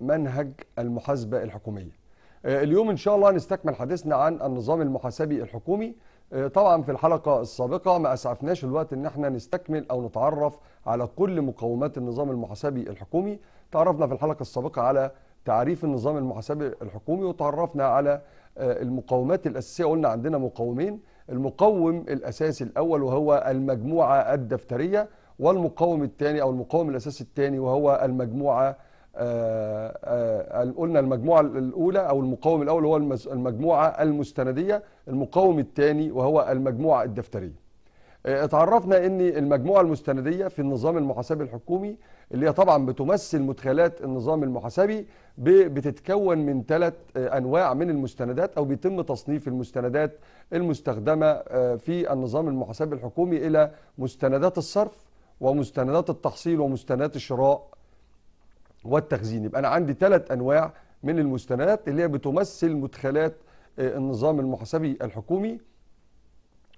منهج المحاسبة الحكومية آه، اليوم إن شاء الله هنستكمل حديثنا عن النظام المحاسبي الحكومي آه، طبعا في الحلقة السابقة ما أسعفناش الوقت إن احنا نستكمل أو نتعرف على كل مقومات النظام المحاسبي الحكومي تعرفنا في الحلقة السابقة على تعريف النظام المحاسبي الحكومي وتعرفنا على آه، المقومات الأساسية قلنا عندنا مقومين المقوم الأساسي الأول وهو المجموعة الدفترية والمقوم الثاني أو المقوم الأساسي الثاني وهو المجموعة آه، آه، قلنا المجموعة الأولى أو المقاوم الأول هو المجموعة المستندية المقاوم الثاني وهو المجموعة الدفترية آه، اتعرفنا ان المجموعة المستندية في النظام المحاسبي الحكومي اللي هي طبعا بتمثل مدخلات النظام المحاسبي بتتكون من ثلاث انواع من المستندات او بيتم تصنيف المستندات المستخدمة في النظام المحاسبي الحكومي الى مستندات الصرف ومستندات التحصيل ومستندات الشراء والتخزين يبقى أنا عندي ثلاث أنواع من المستندات اللي هي بتمثل مدخلات آه، النظام المحاسبي الحكومي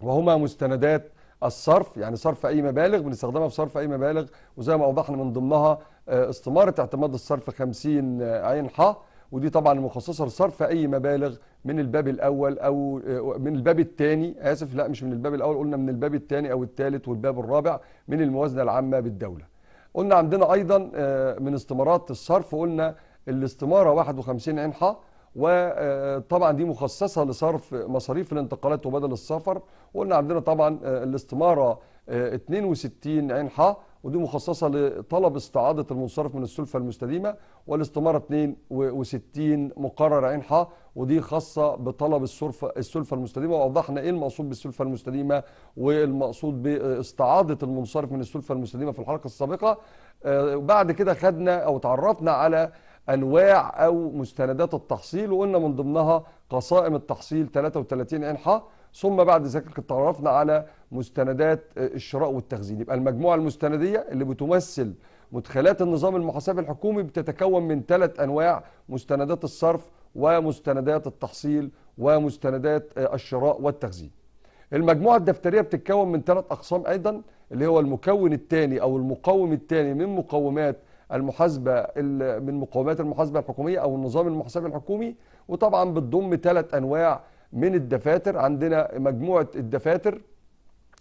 وهما مستندات الصرف يعني صرف أي مبالغ بنستخدمها في صرف أي مبالغ وزي ما أوضحنا من ضمنها آه، استمارة اعتماد الصرف 50 عين ح ودي طبعا مخصصه لصرف اي مبالغ من الباب الاول او آه، من الباب الثاني اسف لا مش من الباب الاول قلنا من الباب الثاني او الثالث والباب الرابع من الموازنه العامه بالدوله قلنا عندنا ايضا آه، من استمارات الصرف قلنا الاستماره 51 انحاء وطبعا آه، دي مخصصه لصرف مصاريف الانتقالات وبدل السفر وقلنا عندنا طبعا آه، الاستماره 62 انحاء ودي مخصصة لطلب استعادة المنصرف من السلفة المستديمة والاستمارة 62 مقرر عين حا ودي خاصة بطلب السلفة, السلفة المستديمة وأوضحنا إيه المقصود بالسلفة المستديمة والمقصود باستعادة المنصرف من السلفة المستديمة في الحلقة السابقة وبعد آه، كده خدنا أو تعرفنا على أنواع أو مستندات التحصيل وقلنا من ضمنها قصائم التحصيل 33 عين ثم بعد ذلك تعرفنا على مستندات آه، الشراء والتخزين يبقى المجموعة المستندية اللي بتمثل مدخلات النظام المحاسبي الحكومي بتتكون من ثلاث أنواع مستندات الصرف ومستندات التحصيل ومستندات آه، الشراء والتخزين المجموعة الدفترية بتتكون من ثلاث أقسام أيضا اللي هو المكون الثاني أو المقوم الثاني من مقومات المحاسبة من مقومات المحاسبة الحكومية أو النظام المحاسبي الحكومي وطبعا بتضم ثلاث أنواع من الدفاتر عندنا مجموعة الدفاتر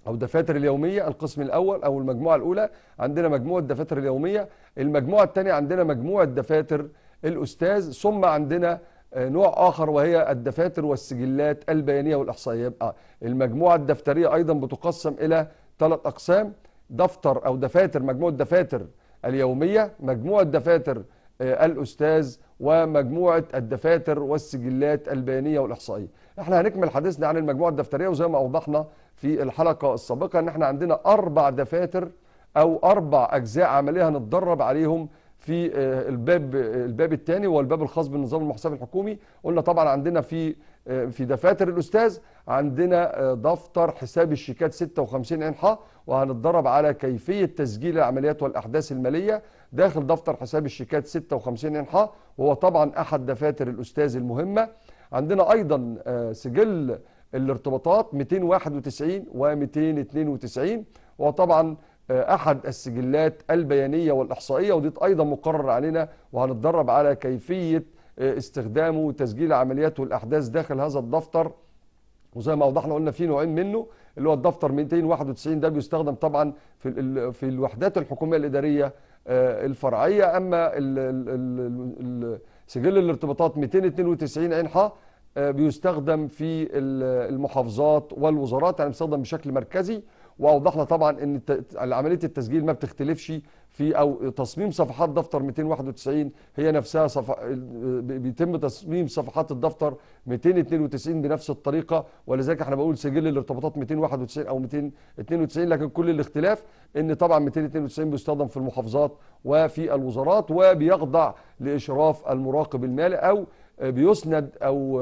او دفاتر اليوميه القسم الاول او المجموعه الاولى عندنا مجموعه دفاتر اليوميه المجموعه الثانيه عندنا مجموعه دفاتر الاستاذ ثم عندنا آه، نوع اخر وهي الدفاتر والسجلات البيانيه والاحصائيه آه، المجموعه الدفتريه ايضا بتقسم الى ثلاث اقسام دفتر او دفاتر مجموعه دفاتر اليوميه مجموعه دفاتر آه، الاستاذ ومجموعه الدفاتر والسجلات البيانيه والاحصائيه احنا هنكمل حديثنا عن المجموعه الدفتريه وزي ما اوضحنا في الحلقة السابقة ان احنا عندنا اربع دفاتر او اربع اجزاء عملية هنتدرب عليهم في آه، الباب الباب الثاني والباب الخاص بالنظام المحاسبي الحكومي قلنا طبعا عندنا في آه، في دفاتر الاستاذ عندنا آه، دفتر حساب الشيكات 56 انحاء وهنتدرب على كيفيه تسجيل العمليات والاحداث الماليه داخل دفتر حساب الشيكات 56 انحاء وهو طبعا احد دفاتر الاستاذ المهمه عندنا ايضا سجل الارتباطات 291 و292 وطبعا آه، احد السجلات البيانيه والاحصائيه ودي ايضا مقرر علينا وهنتدرب على كيفيه آه، استخدامه وتسجيل عملياته والاحداث داخل هذا الدفتر وزي ما اوضحنا قلنا في نوعين منه اللي هو الدفتر 291 ده بيستخدم طبعا في في الوحدات الحكوميه الاداريه آه، الفرعيه اما سجل الارتباطات 292 عين حا آه، بيستخدم في المحافظات والوزارات يعني بيستخدم بشكل مركزي واوضحنا طبعا ان عمليه التسجيل ما بتختلفش في او تصميم صفحات دفتر 291 هي نفسها صف... آه، بيتم تصميم صفحات الدفتر 292 بنفس الطريقه ولذلك احنا بقول سجل الارتباطات 291 او 292 لكن كل الاختلاف ان طبعا 292 بيستخدم في المحافظات وفي الوزارات وبيخضع لاشراف المراقب المالي او آه، بيسند او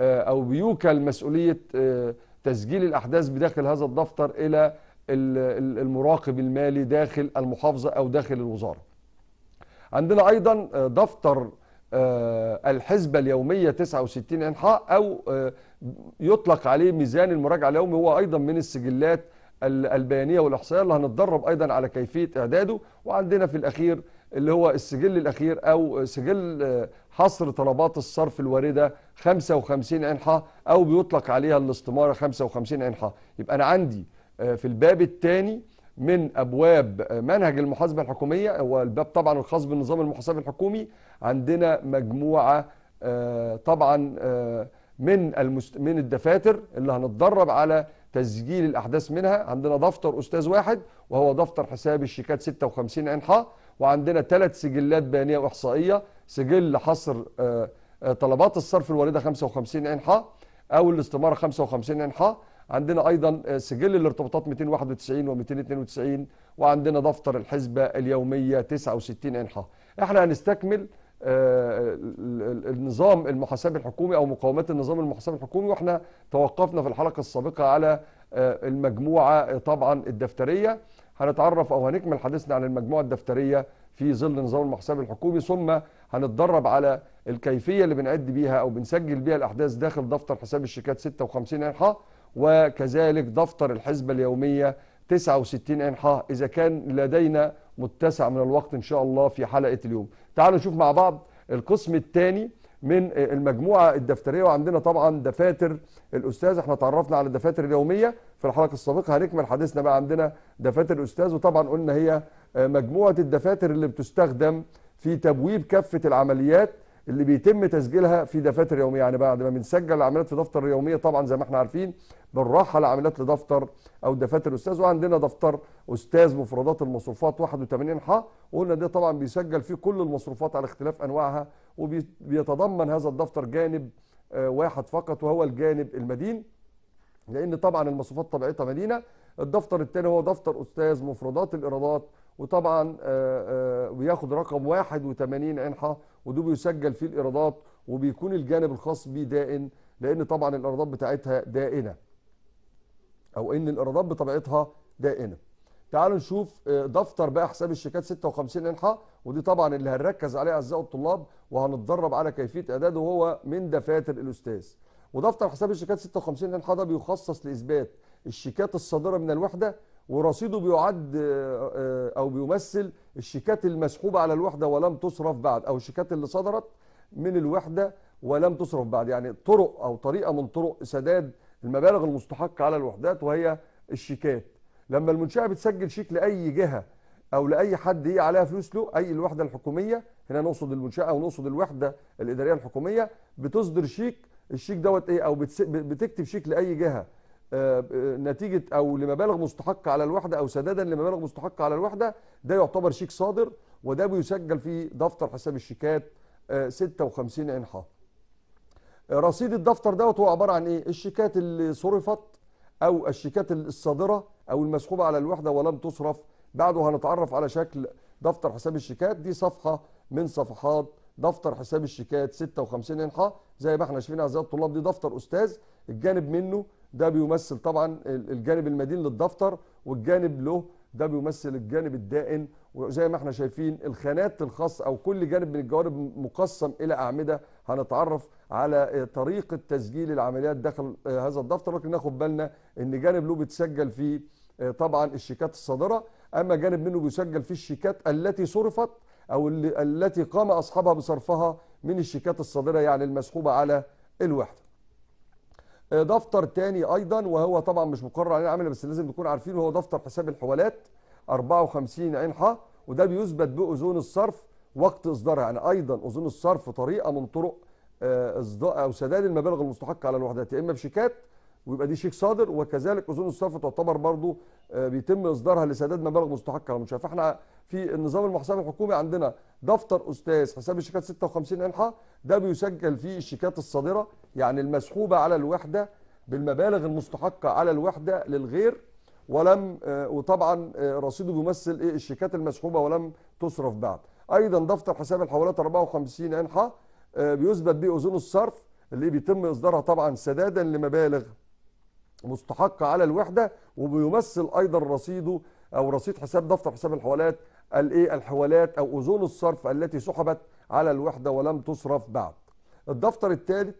آه، او بيوكل مسؤوليه آه، تسجيل الاحداث بداخل هذا الدفتر الى المراقب المالي داخل المحافظه او داخل الوزاره. عندنا ايضا دفتر الحسبه اليوميه 69 انحاء او يطلق عليه ميزان المراجعه اليومي هو ايضا من السجلات البيانيه والاحصائيه اللي هنتدرب ايضا على كيفيه اعداده وعندنا في الاخير اللي هو السجل الأخير أو سجل آه، حصر طلبات الصرف الواردة 55 أنحة أو بيطلق عليها الاستمارة 55 أنحة يبقى أنا عندي آه، في الباب الثاني من أبواب آه، منهج المحاسبة الحكومية هو الباب طبعا الخاص بالنظام المحاسبي الحكومي عندنا مجموعة طبعا من المست... من الدفاتر اللي هنتدرب على تسجيل الأحداث منها عندنا دفتر أستاذ واحد وهو دفتر حساب الشيكات 56 أنحاء وعندنا ثلاث سجلات بيانيه واحصائيه سجل حصر آه، آه، طلبات الصرف الوارده 55 ح او الاستماره 55 ح عندنا ايضا آه، سجل الارتباطات 291 و292 وعندنا دفتر الحسبه اليوميه 69 انحاء احنا هنستكمل النظام المحاسبي الحكومي او مقومات النظام المحاسبي الحكومي واحنا توقفنا في الحلقه السابقه على المجموعه طبعا الدفتريه هنتعرف او هنكمل حديثنا عن المجموعه الدفتريه في ظل نظام المحساب الحكومي ثم هنتدرب على الكيفيه اللي بنعد بيها او بنسجل بيها الاحداث داخل دفتر حساب الشيكات 56 انحاء وكذلك دفتر الحسبه اليوميه 69 انحاء اذا كان لدينا متسع من الوقت ان شاء الله في حلقه اليوم تعالوا نشوف مع بعض القسم الثاني من المجموعه الدفتريه وعندنا طبعا دفاتر الاستاذ احنا تعرفنا على الدفاتر اليوميه في الحلقه السابقه هنكمل حديثنا بقى عندنا دفاتر الاستاذ وطبعا قلنا هي مجموعه الدفاتر اللي بتستخدم في تبويب كافه العمليات اللي بيتم تسجيلها في دفاتر يوميه يعني بعد ما بنسجل العمليات في دفتر يوميه طبعا زي ما احنا عارفين بنرحل العمليات لدفتر او دفاتر استاذ وعندنا دفتر استاذ مفردات المصروفات 81 ح وقلنا ده طبعا بيسجل فيه كل المصروفات على اختلاف انواعها وبيتضمن هذا الدفتر جانب آه، واحد فقط وهو الجانب المدين لان طبعا المصروفات طبيعتها مدينه الدفتر الثاني هو دفتر استاذ مفردات الايرادات وطبعا آه، آه، بياخد رقم 81 انحه وده بيسجل فيه الايرادات وبيكون الجانب الخاص بيه دائن لان طبعا الايرادات بتاعتها دائنه او ان الايرادات بطبيعتها دائنه تعالوا نشوف آه، دفتر بقى حساب الشيكات 56 انحاء ودي طبعا اللي هنركز عليه اعزائي الطلاب وهنتدرب على كيفيه اعداده وهو من دفاتر الاستاذ ودفتر حساب الشيكات 56 انحاء ده بيخصص لاثبات الشيكات الصادره من الوحده ورصيده بيعد آه، آه، او بيمثل الشيكات المسحوبه على الوحده ولم تصرف بعد او الشيكات اللي صدرت من الوحده ولم تصرف بعد يعني طرق او طريقه من طرق سداد المبالغ المستحقه على الوحدات وهي الشيكات لما المنشاه بتسجل شيك لاي جهه او لاي حد هي عليها فلوس له اي الوحده الحكوميه هنا نقصد المنشاه او نقصد الوحده الاداريه الحكوميه بتصدر شيك الشيك دوت ايه او بتكتب شيك لاي جهه آه، آه، نتيجه او لمبالغ مستحقه على الوحده او سدادا لمبالغ مستحقه على الوحده ده يعتبر شيك صادر وده بيسجل في دفتر حساب الشيكات 56 آه، انحاء رصيد الدفتر دوت هو عباره عن ايه الشيكات اللي صرفت او الشيكات الصادره او المسحوبه على الوحده ولم تصرف بعده هنتعرف على شكل دفتر حساب الشيكات دي صفحه من صفحات دفتر حساب الشيكات 56 انحاء زي ما احنا شايفين اعزائي الطلاب دي دفتر استاذ الجانب منه ده بيمثل طبعا الجانب المدين للدفتر والجانب له ده بيمثل الجانب الدائن وزي ما احنا شايفين الخانات الخاص او كل جانب من الجوانب مقسم الى اعمده هنتعرف على طريقه تسجيل العمليات داخل هذا الدفتر لكن ناخد بالنا ان جانب له بيتسجل فيه آه، طبعا الشيكات الصادره اما جانب منه بيسجل فيه الشيكات التي صرفت او التي قام اصحابها بصرفها من الشيكات الصادره يعني المسحوبه على الوحده آه، دفتر تاني ايضا وهو طبعا مش مقرر عليه العمل بس لازم نكون عارفين هو دفتر حساب الحوالات 54 عين ح وده بيثبت باذون الصرف وقت اصدارها يعني ايضا اذون الصرف طريقه من طرق آه، اصدار او سداد المبالغ المستحقه على الوحدات يا اما بشيكات ويبقى دي شيك صادر وكذلك اذون الصرف تعتبر برضو آه، بيتم اصدارها لسداد مبالغ مستحقه للمشاهد فاحنا في النظام المحاسبي الحكومي عندنا دفتر استاذ حساب الشيكات 56 انحاء ده بيسجل فيه الشيكات الصادره يعني المسحوبه على الوحده بالمبالغ المستحقه على الوحده للغير ولم آه، وطبعا آه، رصيده بيمثل ايه الشيكات المسحوبه ولم تصرف بعد ايضا دفتر حساب الحوالات 54 انحاء بيثبت بيه اذون الصرف اللي بيتم اصدارها طبعا سدادا لمبالغ مستحق على الوحده وبيمثل ايضا رصيده او رصيد حساب دفتر حساب الحوالات الايه الحوالات او اذون الصرف التي سحبت على الوحده ولم تصرف بعد. الدفتر الثالث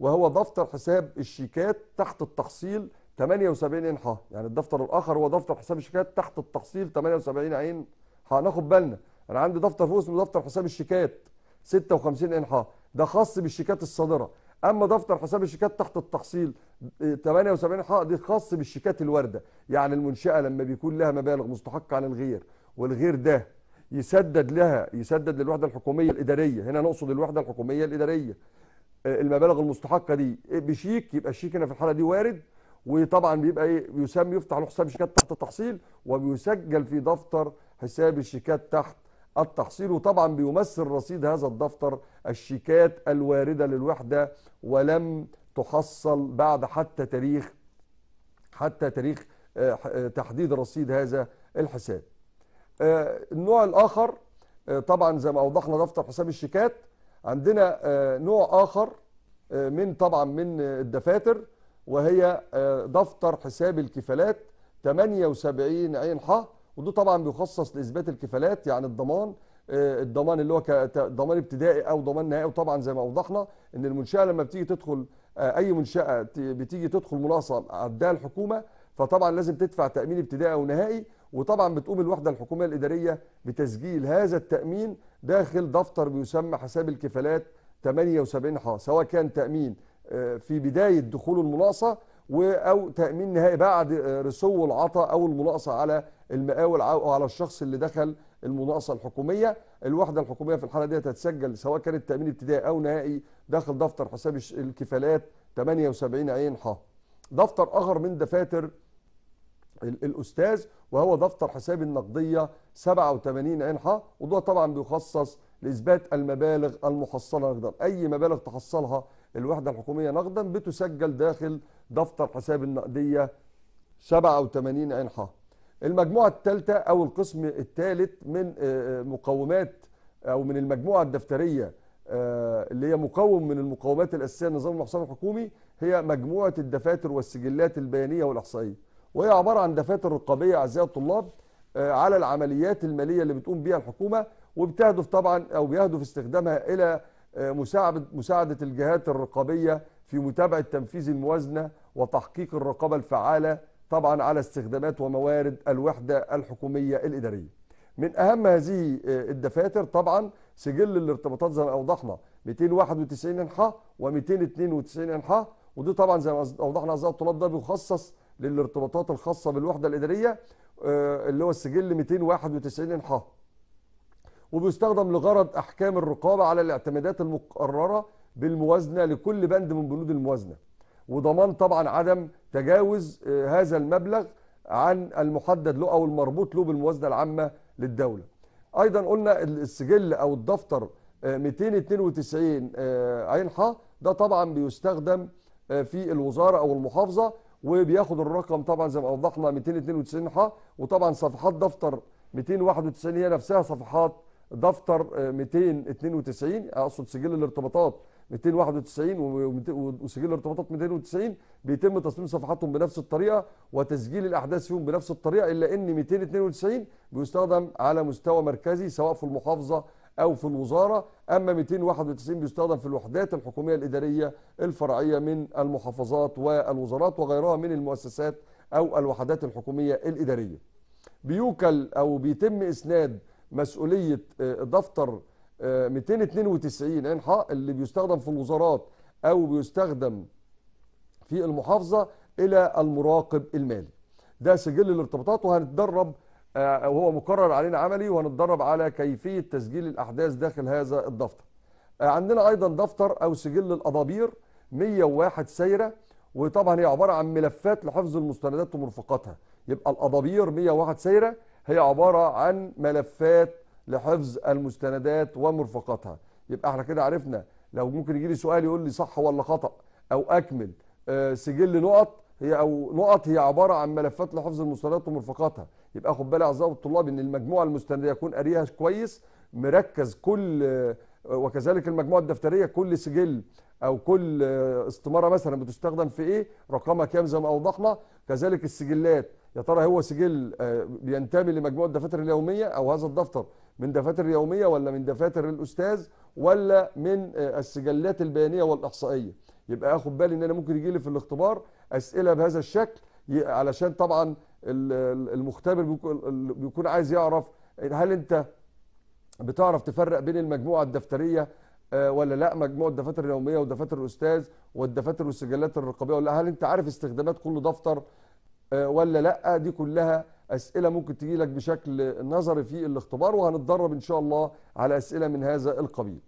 وهو دفتر حساب الشيكات تحت التحصيل 78 عين ح يعني الدفتر الاخر هو دفتر حساب الشيكات تحت التحصيل 78 عين ح هناخد بالنا انا عندي دفتر فوق اسمه دفتر حساب الشيكات 56 عين ح ده خاص بالشيكات الصادره اما دفتر حساب الشيكات تحت التحصيل 78 إيه، حق دي خاص بالشيكات الوارده يعني المنشاه لما بيكون لها مبالغ مستحقه على الغير والغير ده يسدد لها يسدد للوحده الحكوميه الاداريه هنا نقصد الوحده الحكوميه الاداريه إيه، المبالغ المستحقه دي إيه، بشيك يبقى الشيك هنا في الحاله دي وارد وطبعا بيبقى ايه يسمى يفتح له حساب شيكات تحت التحصيل وبيسجل في دفتر حساب الشيكات تحت التحصيل وطبعا بيمثل رصيد هذا الدفتر الشيكات الواردة للوحدة ولم تحصل بعد حتى تاريخ حتى تاريخ آه، آه، تحديد رصيد هذا الحساب آه، النوع الآخر طبعا زي ما أوضحنا دفتر حساب الشيكات عندنا نوع آخر من طبعا من الدفاتر وهي دفتر حساب الكفالات 78 عين ح وده طبعا بيخصص لاثبات الكفالات يعني الضمان آه، الضمان اللي هو ضمان ابتدائي او ضمان نهائي وطبعا زي ما اوضحنا ان المنشاه لما بتيجي تدخل آه، اي منشاه بتيجي تدخل مناصه عندها الحكومه فطبعا لازم تدفع تامين ابتدائي ونهائي وطبعا بتقوم الوحده الحكوميه الاداريه بتسجيل هذا التامين داخل دفتر بيسمى حساب الكفالات 78 ح سواء كان تامين آه، في بدايه دخول المناصه او تامين نهائي بعد آه، رسو العطاء او المناقصه على المقاول او على الشخص اللي دخل المناقصه الحكوميه الوحده الحكوميه في الحاله دي هتتسجل سواء كان التامين ابتدائي او نهائي داخل دفتر حساب الكفالات 78 عين ح دفتر اخر من دفاتر الاستاذ وهو دفتر حساب النقديه 87 عين ح وده طبعا بيخصص لاثبات المبالغ المحصله اي مبالغ تحصلها الوحدة الحكومية نقدا بتسجل داخل دفتر حساب النقدية 87 ح. المجموعة الثالثة أو القسم الثالث من آه، آه، مقومات أو من المجموعة الدفترية آه، اللي هي مقوم من المقومات الأساسية لنظام المحصول الحكومي هي مجموعة الدفاتر والسجلات البيانية والإحصائية وهي عبارة عن دفاتر رقابية أعزائي الطلاب على العمليات المالية اللي بتقوم بها الحكومة وبتهدف طبعا أو بيهدف استخدامها إلى آه، مساعدة مساعدة الجهات الرقابية في متابعة تنفيذ الموازنة وتحقيق الرقابة الفعالة طبعا على استخدامات وموارد الوحدة الحكومية الإدارية من أهم هذه آه، الدفاتر طبعا سجل الارتباطات زي ما أوضحنا 291 إنحاء و292 إنحاء ودي طبعا زي ما أوضحنا أعزائي الطلاب ده بيخصص للارتباطات الخاصة بالوحدة الإدارية آه، اللي هو السجل 291 إنحاء وبيستخدم لغرض احكام الرقابه على الاعتمادات المقرره بالموازنه لكل بند من بنود الموازنه وضمان طبعا عدم تجاوز آه، هذا المبلغ عن المحدد له او المربوط له بالموازنه العامه للدوله ايضا قلنا السجل او الدفتر 292 عين ح ده طبعا بيستخدم آه، في الوزاره او المحافظه وبياخد الرقم طبعا زي ما اوضحنا 292 ح وطبعا صفحات دفتر 291 هي نفسها صفحات دفتر 292 آه، اقصد سجل الارتباطات 291 وسجل الارتباطات 290 بيتم تصميم صفحاتهم بنفس الطريقه وتسجيل الاحداث فيهم بنفس الطريقه الا ان 292 بيستخدم على مستوى مركزي سواء في المحافظه او في الوزاره اما 291 بيستخدم في الوحدات الحكوميه الاداريه الفرعيه من المحافظات والوزارات وغيرها من المؤسسات او الوحدات الحكوميه الاداريه. بيوكل او بيتم اسناد مسؤوليه آه، دفتر 292 آه، انحاء اللي بيستخدم في الوزارات او بيستخدم في المحافظه الى المراقب المالي ده سجل الارتباطات وهنتدرب آه، وهو مقرر علينا عملي وهنتدرب على كيفيه تسجيل الاحداث داخل هذا الدفتر عندنا ايضا دفتر او سجل الاضابير 101 سيره وطبعا هي عباره عن ملفات لحفظ المستندات ومرفقاتها يبقى الاضابير 101 سيره هي عبارة عن ملفات لحفظ المستندات ومرفقاتها يبقى احنا كده عرفنا لو ممكن يجي لي سؤال يقول لي صح ولا خطأ او اكمل آه، سجل نقط هي او نقط هي عبارة عن ملفات لحفظ المستندات ومرفقاتها يبقى خد بالي اعزائي الطلاب ان المجموعة المستندية يكون قاريها كويس مركز كل آه، وكذلك المجموعة الدفترية كل سجل او كل آه، استمارة مثلا بتستخدم في ايه رقمها كام زي ما اوضحنا كذلك السجلات يا ترى هو سجل آه، بينتمي لمجموعه الدفاتر اليوميه او هذا الدفتر من دفاتر يوميه ولا من دفاتر الاستاذ ولا من آه، السجلات البيانيه والاحصائيه يبقى اخد بالي ان انا ممكن يجي لي في الاختبار اسئله بهذا الشكل علشان طبعا المختبر بيكون عايز يعرف هل انت بتعرف تفرق بين المجموعه الدفتريه آه، ولا لا مجموعه الدفاتر اليوميه ودفاتر الاستاذ والدفاتر والسجلات الرقابيه ولا هل انت عارف استخدامات كل دفتر آه، ولا لا دي كلها اسئله ممكن تجي لك بشكل نظري في الاختبار وهنتدرب ان شاء الله على اسئله من هذا القبيل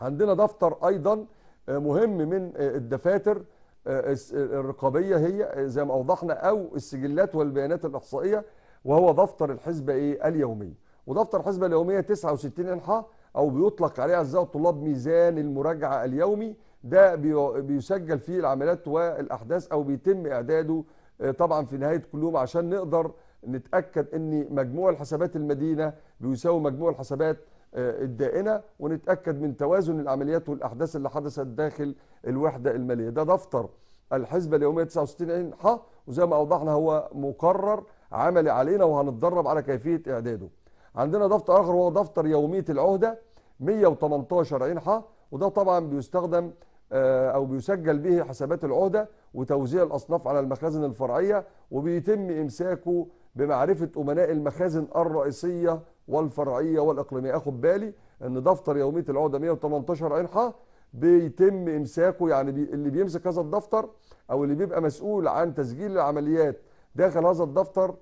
عندنا دفتر ايضا آه، مهم من آه، الدفاتر الرقابيه هي زي ما اوضحنا او السجلات والبيانات الاحصائيه وهو دفتر الحسبه ايه اليوميه ودفتر الحسبه اليوميه 69 انحاء او بيطلق عليه اعزائي الطلاب ميزان المراجعه اليومي ده بيسجل فيه العمليات والاحداث او بيتم اعداده آه، طبعا في نهايه كل يوم عشان نقدر نتاكد ان مجموع الحسابات المدينه بيساوي مجموع الحسابات آه، الدائنه ونتاكد من توازن العمليات والاحداث اللي حدثت داخل الوحده الماليه ده دفتر الحسبه اليوميه 69 عين ح وزي ما اوضحنا هو مقرر عملي علينا وهنتدرب على كيفيه اعداده عندنا دفتر اخر وهو دفتر يوميه العهده 118 عين ح وده طبعا بيستخدم آه، او بيسجل به حسابات العهده وتوزيع الاصناف على المخازن الفرعيه وبيتم امساكه بمعرفه امناء المخازن الرئيسيه والفرعيه والاقليميه اخد بالي ان دفتر يوميه العهده 118 انحاء بيتم امساكه يعني بي اللي بيمسك هذا الدفتر او اللي بيبقى مسؤول عن تسجيل العمليات داخل هذا الدفتر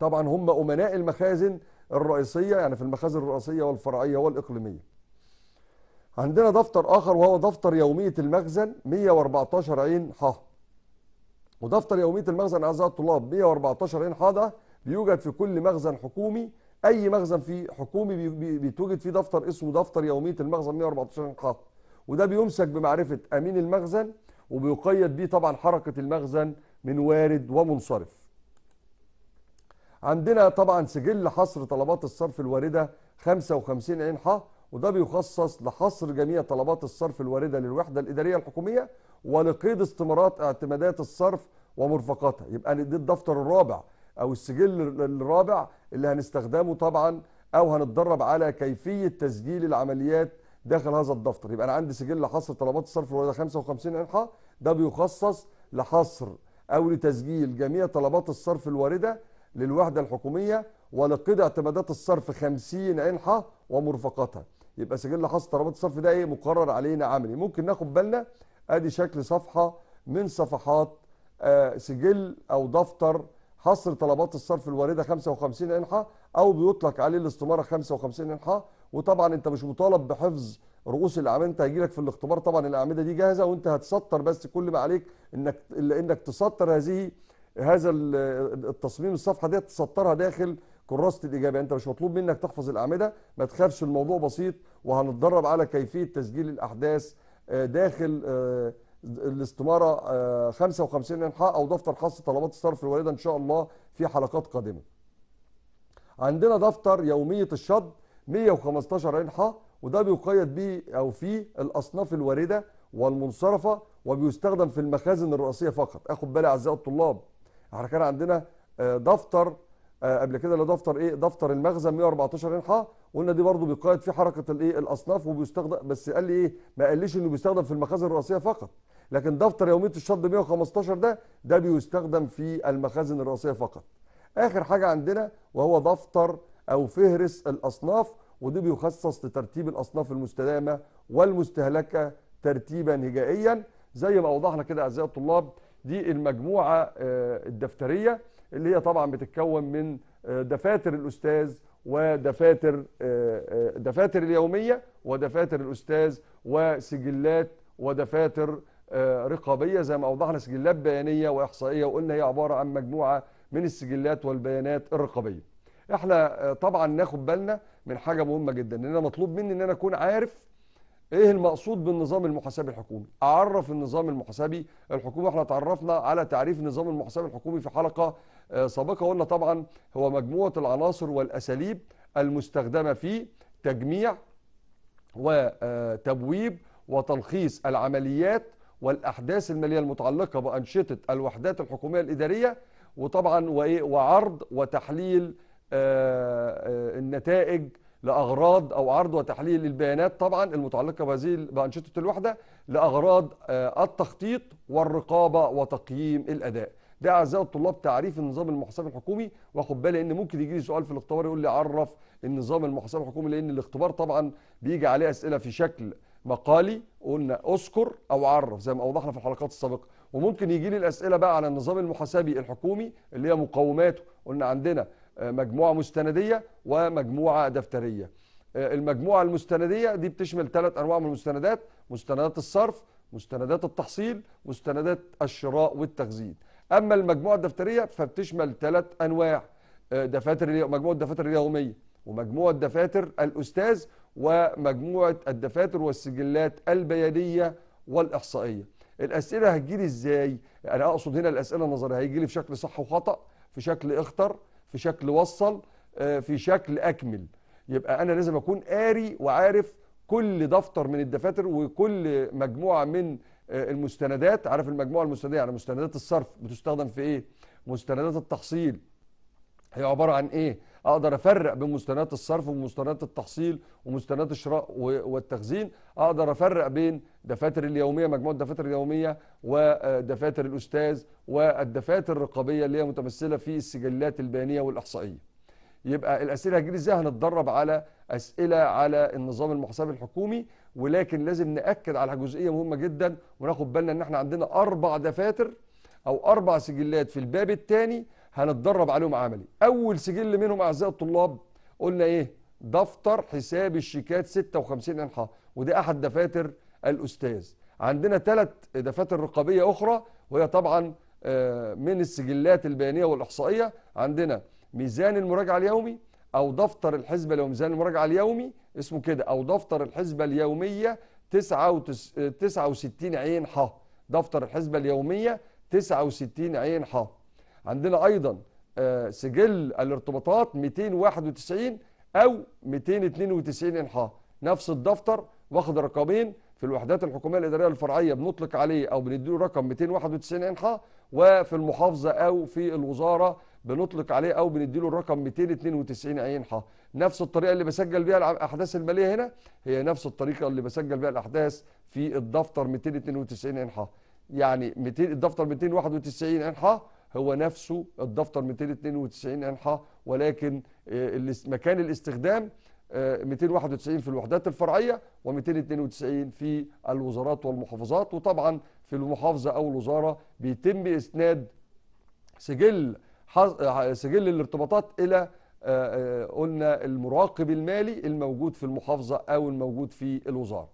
طبعا هم امناء المخازن الرئيسيه يعني في المخازن الرئيسيه والفرعيه والاقليميه عندنا دفتر آخر وهو دفتر يومية المخزن 114 عين ح ودفتر يومية المخزن أعزائي الطلاب 114 عين ح ده بيوجد في كل مخزن حكومي أي مخزن في حكومي بيتوجد فيه دفتر اسمه دفتر يومية المخزن 114 عين ح وده بيمسك بمعرفة أمين المخزن وبيقيد بيه طبعا حركة المخزن من وارد ومنصرف عندنا طبعا سجل حصر طلبات الصرف الواردة 55 عين ح وده بيخصص لحصر جميع طلبات الصرف الواردة للوحدة الإدارية الحكومية ولقيد استمارات اعتمادات الصرف ومرفقاتها يبقى ده الدفتر الرابع أو السجل الرابع اللي هنستخدمه طبعا أو هنتدرب على كيفية تسجيل العمليات داخل هذا الدفتر يبقى أنا عندي سجل لحصر طلبات الصرف الواردة 55 إنحاء ده بيخصص لحصر أو لتسجيل جميع طلبات الصرف الواردة للوحدة الحكومية ولقيد اعتمادات الصرف 50 إنحاء ومرفقاتها يبقى سجل حصد طلبات الصف ده ايه مقرر علينا عملي ممكن ناخد بالنا ادي شكل صفحه من صفحات آه، سجل او دفتر حصر طلبات الصرف الوارده 55 انحاء او بيطلق عليه الاستماره 55 انحاء وطبعا انت مش مطالب بحفظ رؤوس الاعمده انت هيجي لك في الاختبار طبعا الاعمده دي جاهزه وانت هتسطر بس كل ما عليك انك انك تسطر هذه هذا التصميم الصفحه دي تسطرها داخل كراسه الاجابه انت مش مطلوب منك تحفظ الاعمده ما تخافش الموضوع بسيط وهنتدرب على كيفيه تسجيل الاحداث آه، داخل آه، الاستماره 55 آه، انحاء او دفتر خاص طلبات الصرف الوالده ان شاء الله في حلقات قادمه. عندنا دفتر يوميه الشد 115 انحاء وده بيقيد به او في الاصناف الوارده والمنصرفه وبيستخدم في المخازن الرئيسيه فقط، اخد بالي اعزائي الطلاب. احنا كان عندنا دفتر آه، قبل كده اللي دفتر ايه دفتر المخزن 114 ح قلنا دي برضه بيقيد فيه حركه الايه الاصناف وبيستخدم بس قال لي ايه ما قاليش انه بيستخدم في المخازن الرئيسيه فقط لكن دفتر يوميه الشط 115 ده ده بيستخدم في المخازن الرئيسيه فقط اخر حاجه عندنا وهو دفتر او فهرس الاصناف ودي بيخصص لترتيب الاصناف المستدامه والمستهلكه ترتيبا هجائيا زي ما اوضحنا كده اعزائي الطلاب دي المجموعه آه، الدفتريه اللي هي طبعا بتتكون من آه، دفاتر الأستاذ ودفاتر آه، آه، دفاتر اليومية ودفاتر الأستاذ وسجلات ودفاتر رقابية زي ما أوضحنا سجلات بيانية وإحصائية وقلنا هي عبارة عن مجموعة من السجلات والبيانات الرقابية احنا طبعا ناخد بالنا من حاجة مهمة جدا ان انا مطلوب مني ان انا اكون عارف ايه المقصود بالنظام المحاسبي الحكومي اعرف النظام المحاسبي الحكومي احنا تعرفنا على تعريف النظام المحاسبي الحكومي في حلقة آه، سابقا قلنا طبعا هو مجموعة العناصر والأساليب المستخدمة في تجميع وتبويب آه، وتلخيص العمليات والأحداث المالية المتعلقة بأنشطة الوحدات الحكومية الإدارية وطبعا وعرض وتحليل آه، النتائج لأغراض أو عرض وتحليل البيانات طبعا المتعلقة بهذه بأنشطة الوحدة لأغراض التخطيط والرقابة وتقييم الأداء ده اعزائي الطلاب تعريف النظام المحاسبي الحكومي واخد بالي ان ممكن يجي لي سؤال في الاختبار يقول لي عرف النظام المحاسبي الحكومي لان الاختبار طبعا بيجي عليه اسئله في شكل مقالي قلنا اذكر او عرف زي ما اوضحنا في الحلقات السابقه وممكن يجي لي الاسئله بقى على النظام المحاسبي الحكومي اللي هي مقوماته قلنا عندنا آه، مجموعه مستنديه ومجموعه دفتريه آه، المجموعه المستنديه دي بتشمل ثلاث انواع من المستندات مستندات الصرف مستندات التحصيل مستندات الشراء والتخزين اما المجموعه الدفتريه فبتشمل ثلاث انواع آه، دفاتر مجموعه الدفاتر اليوميه ومجموعه دفاتر الاستاذ ومجموعه الدفاتر والسجلات البيانيه والاحصائيه الاسئله هتجيلي ازاي انا اقصد هنا الاسئله النظريه هيجيلي في شكل صح وخطا في شكل اختر في شكل وصل آه، في شكل اكمل يبقى انا لازم اكون قاري وعارف كل دفتر من الدفاتر وكل مجموعه من آه، المستندات عارف المجموعه المستنديه يعني مستندات الصرف بتستخدم في ايه مستندات التحصيل هي عباره عن ايه اقدر افرق بين مستندات الصرف ومستندات التحصيل ومستندات الشراء والتخزين اقدر افرق بين دفاتر اليوميه مجموعه الدفاتر اليوميه ودفاتر آه، الاستاذ والدفاتر الرقابيه اللي هي متمثله في السجلات البيانيه والاحصائيه يبقى الاسئله هتجيلي ازاي هنتدرب على اسئله على النظام المحاسبي الحكومي ولكن لازم ناكد على جزئيه مهمه جدا وناخد بالنا ان احنا عندنا اربع دفاتر او اربع سجلات في الباب الثاني هنتدرب عليهم عملي اول سجل منهم اعزائي الطلاب قلنا ايه دفتر حساب الشيكات 56 انحاء وده احد دفاتر الاستاذ عندنا ثلاث دفاتر رقابيه اخرى وهي طبعا آه، من السجلات البيانيه والاحصائيه عندنا ميزان المراجعه اليومي او دفتر الحسبه اليومي زي المراجعه اليومي اسمه كده او دفتر الحسبه اليوميه 69 عين ح دفتر الحسبه اليوميه 69 عين ح عندنا ايضا آه، سجل الارتباطات 291 او 292 عين ح نفس الدفتر واخد رقمين في الوحدات الحكوميه الاداريه الفرعيه بنطلق عليه او بنديله رقم 291 ح وفي المحافظه او في الوزاره بنطلق عليه او بنديله الرقم 292 عين ح نفس الطريقه اللي بسجل بيها الاحداث الماليه هنا هي نفس الطريقه اللي بسجل بيها الاحداث في الدفتر 292 عين ح يعني 200 الدفتر 291 عين ح هو نفسه الدفتر 292 عين ح ولكن آه، مكان الاستخدام 291 آه، في الوحدات الفرعيه و292 في الوزارات والمحافظات وطبعا في المحافظه او الوزاره بيتم اسناد سجل سجل الارتباطات الى آه، آه، قلنا المراقب المالي الموجود في المحافظة أو الموجود في الوزارة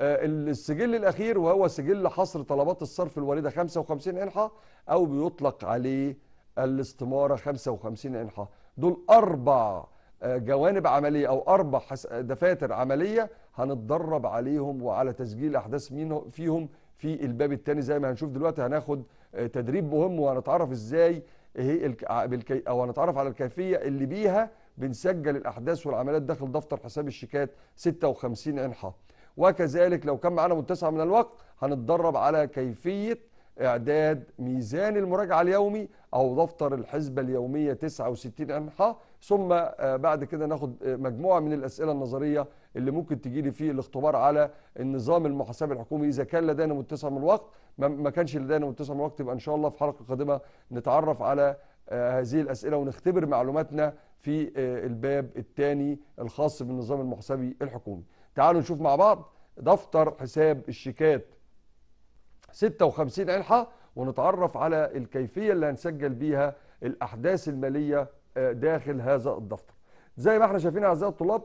آه، السجل الأخير وهو سجل حصر طلبات الصرف الواردة 55 إنحة أو بيطلق عليه الاستمارة 55 إنحة دول أربع جوانب عملية أو أربع دفاتر عملية هنتدرب عليهم وعلى تسجيل أحداث فيهم في الباب الثاني زي ما هنشوف دلوقتي هناخد تدريب مهم وهنتعرف إزاي ايه بالكي او هنتعرف على الكيفيه اللي بيها بنسجل الاحداث والعمليات داخل دفتر حساب الشيكات 56 انحاء وكذلك لو كان معانا متسع من الوقت هنتدرب على كيفيه اعداد ميزان المراجعه اليومي او دفتر الحسبه اليوميه 69 انحاء ثم آه، بعد كده ناخد آه، مجموعه من الاسئله النظريه اللي ممكن تجي لي في الاختبار على النظام المحاسبي الحكومي اذا كان لدينا متسع من الوقت ما كانش لدينا متسع من الوقت يبقى ان شاء الله في حلقه قادمه نتعرف على آه، هذه الاسئله ونختبر معلوماتنا في آه، الباب الثاني الخاص بالنظام المحاسبي الحكومي تعالوا نشوف مع بعض دفتر حساب الشيكات 56 علحه ونتعرف على الكيفيه اللي هنسجل بيها الاحداث الماليه آه، داخل هذا الدفتر زي ما احنا شايفين اعزائي الطلاب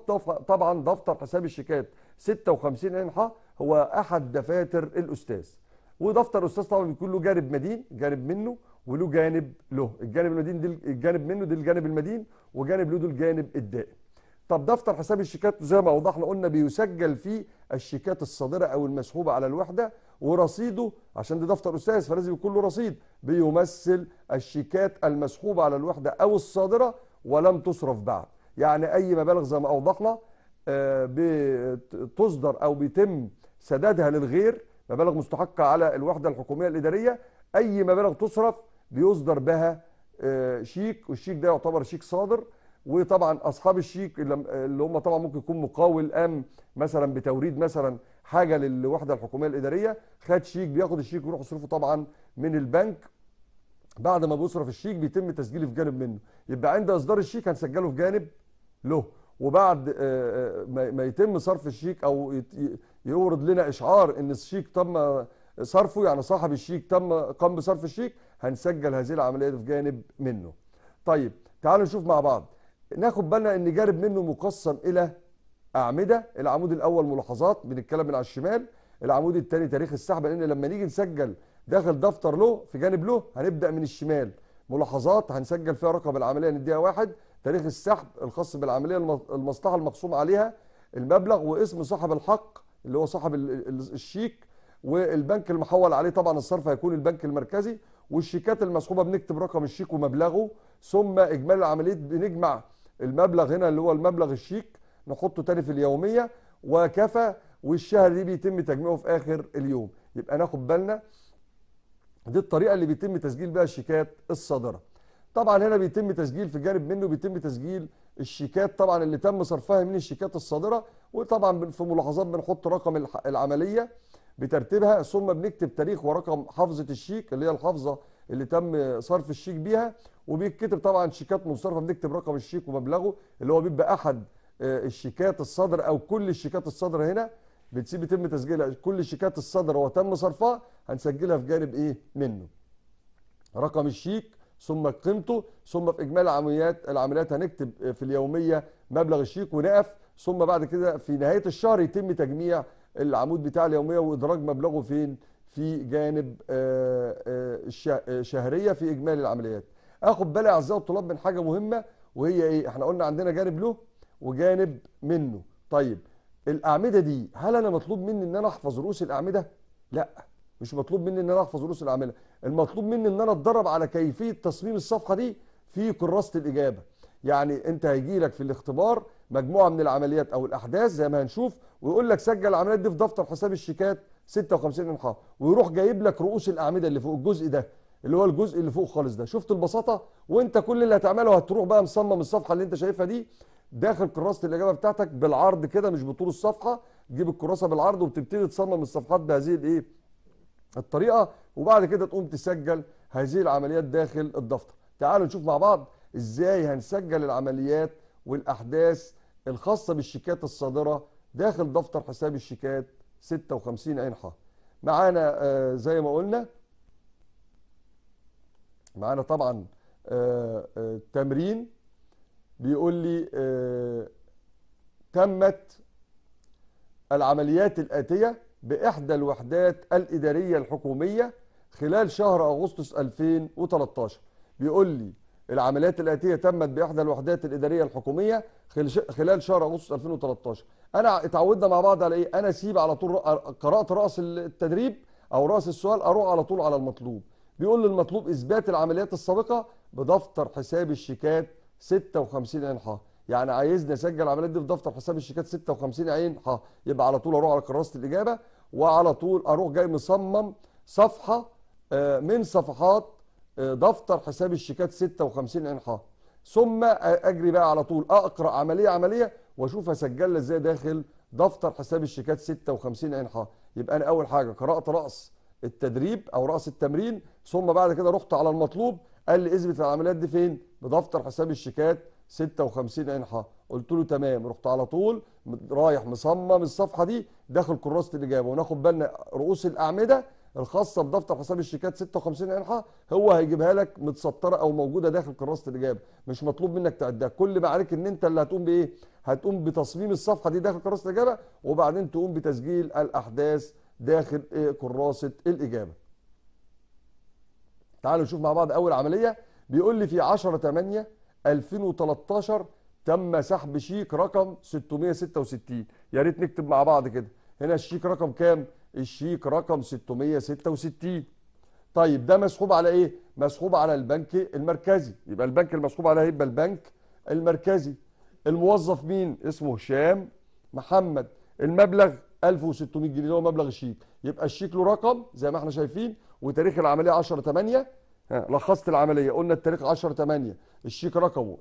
طبعا دفتر حساب الشيكات 56 انحاء هو احد دفاتر الاستاذ ودفتر استاذ طبعا بيكون له جانب مدين جانب منه وله جانب له الجانب المدين دي الجانب منه دي الجانب المدين وجانب له ده الجانب الدائم طب دفتر حساب الشيكات زي ما اوضحنا قلنا بيسجل فيه الشيكات الصادره او المسحوبه على الوحده ورصيده عشان ده دفتر استاذ فلازم يكون له رصيد بيمثل الشيكات المسحوبه على الوحده او الصادره ولم تصرف بعد يعني اي مبالغ زي ما اوضحنا آه، بتصدر او بيتم سدادها للغير مبالغ مستحقه على الوحده الحكوميه الاداريه اي مبالغ تصرف بيصدر بها آه، شيك والشيك ده يعتبر شيك صادر وطبعا اصحاب الشيك اللي هم طبعا ممكن يكون مقاول قام مثلا بتوريد مثلا حاجه للوحده الحكوميه الاداريه خد شيك بياخد الشيك ويروح يصرفه طبعا من البنك بعد ما بيصرف الشيك بيتم تسجيله في جانب منه يبقى عند اصدار الشيك هنسجله في جانب له وبعد آه، آه، ما يتم صرف الشيك او يورد لنا اشعار ان الشيك تم صرفه يعني صاحب الشيك تم قام بصرف الشيك هنسجل هذه العمليه في جانب منه طيب تعالوا نشوف مع بعض ناخد بالنا ان جانب منه مقسم الى اعمده العمود الاول ملاحظات بنتكلم من على الشمال العمود الثاني تاريخ السحب لان لما نيجي نسجل داخل دفتر له في جانب له هنبدا من الشمال ملاحظات هنسجل فيها رقم العمليه نديها واحد تاريخ السحب الخاص بالعمليه المصلحه المقسوم عليها المبلغ واسم صاحب الحق اللي هو صاحب الشيك والبنك المحول عليه طبعا الصرف هيكون البنك المركزي والشيكات المسحوبه بنكتب رقم الشيك ومبلغه ثم اجمالي العمليه بنجمع المبلغ هنا اللي هو المبلغ الشيك نحطه تاني في اليوميه وكفى والشهر دي بيتم تجميعه في اخر اليوم يبقى ناخد بالنا دي الطريقه اللي بيتم تسجيل بها الشيكات الصادره طبعا هنا بيتم تسجيل في جانب منه بيتم تسجيل الشيكات طبعا اللي تم صرفها من الشيكات الصادره وطبعا في ملاحظات بنحط رقم العمليه بترتيبها ثم بنكتب تاريخ ورقم حافظه الشيك اللي هي الحافظه اللي تم صرف الشيك بيها وبيتكتب طبعا شيكات منصرفه بنكتب رقم الشيك ومبلغه اللي هو بيبقى احد آه، الشيكات الصادرة او كل الشيكات الصادره هنا بتسيب يتم تسجيلها كل الشيكات الصادره وتم صرفها هنسجلها في جانب ايه منه رقم الشيك ثم قيمته ثم في اجمالي العمليات العمليات هنكتب آه، في اليوميه مبلغ الشيك ونقف ثم بعد كده في نهايه الشهر يتم تجميع العمود بتاع اليوميه وادراج مبلغه فين في جانب آه، آه، الشهريه في اجمالي العمليات اخد بالي اعزائي الطلاب من حاجه مهمه وهي ايه احنا قلنا عندنا جانب له وجانب منه طيب الاعمده دي هل انا مطلوب مني ان انا احفظ رؤوس الاعمده لا مش مطلوب مني ان انا احفظ رؤوس الاعمده المطلوب مني ان انا اتدرب على كيفيه تصميم الصفحه دي في كراسه الاجابه يعني انت هيجي لك في الاختبار مجموعه من العمليات او الاحداث زي ما هنشوف ويقول لك سجل العمليات دي في دفتر حساب الشيكات 56 امحاء ويروح جايب لك رؤوس الاعمده اللي فوق الجزء ده اللي هو الجزء اللي فوق خالص ده شفت البساطه وانت كل اللي هتعمله هتروح بقى مصمم الصفحه اللي انت شايفها دي داخل كراسه الاجابه بتاعتك بالعرض كده مش بطول الصفحه تجيب الكراسه بالعرض وبتبتدي تصمم الصفحات بهذه الايه الطريقه وبعد كده تقوم تسجل هذه العمليات داخل الدفتر تعالوا نشوف مع بعض ازاي هنسجل العمليات والاحداث الخاصه بالشيكات الصادره داخل دفتر حساب الشيكات 56 عين ح معانا آه، زي ما قلنا معانا طبعا آه، آه، تمرين بيقول لي تمت العمليات الاتيه بإحدى الوحدات الإدارية الحكومية خلال شهر أغسطس 2013 بيقول لي العمليات الآتية تمت بإحدى الوحدات الإدارية الحكومية خلال شهر أغسطس 2013 أنا اتعودنا مع بعض على إيه؟ أنا أسيب على طول قراءة رأس التدريب أو رأس السؤال أروح على طول على المطلوب بيقول لي المطلوب إثبات العمليات السابقة بدفتر حساب الشيكات 56 إنحاء يعني عايزني اسجل العمليات دي في دفتر حساب الشيكات 56 عين ها يبقى على طول اروح على كراسه الاجابه وعلى طول اروح جاي مصمم صفحه آه، من صفحات آه، دفتر حساب الشيكات 56 عين ح ثم اجري بقى على طول اقرا عمليه عمليه واشوف اسجلها ازاي داخل دفتر حساب الشيكات 56 عين ح يبقى انا اول حاجه قرات راس التدريب او راس التمرين ثم بعد كده رحت على المطلوب قال لي اثبت العمليات دي فين بدفتر حساب الشيكات 56 انحاء قلت له تمام رحت على طول رايح مصمم الصفحه دي داخل كراسه الاجابه وناخد بالنا رؤوس الاعمده الخاصه بدفتر حساب الشيكات 56 انحاء هو هيجيبها لك متسطره او موجوده داخل كراسه الاجابه مش مطلوب منك تعدها كل ما عليك ان انت اللي هتقوم بايه هتقوم بتصميم الصفحه دي داخل كراسه الاجابه وبعدين تقوم بتسجيل الاحداث داخل إيه؟ كراسه الاجابه تعالوا نشوف مع بعض اول عمليه بيقول لي في 10 8 2013 تم سحب شيك رقم 666 يا ريت نكتب مع بعض كده هنا الشيك رقم كام الشيك رقم 666 طيب ده مسحوب على ايه مسحوب على البنك المركزي يبقى البنك المسحوب عليه إيه؟ يبقى البنك المركزي الموظف مين اسمه هشام محمد المبلغ 1600 جنيه اللي هو مبلغ الشيك يبقى الشيك له رقم زي ما احنا شايفين وتاريخ العمليه 10 8 لخصت العمليه قلنا التاريخ 10 8 الشيك رقمه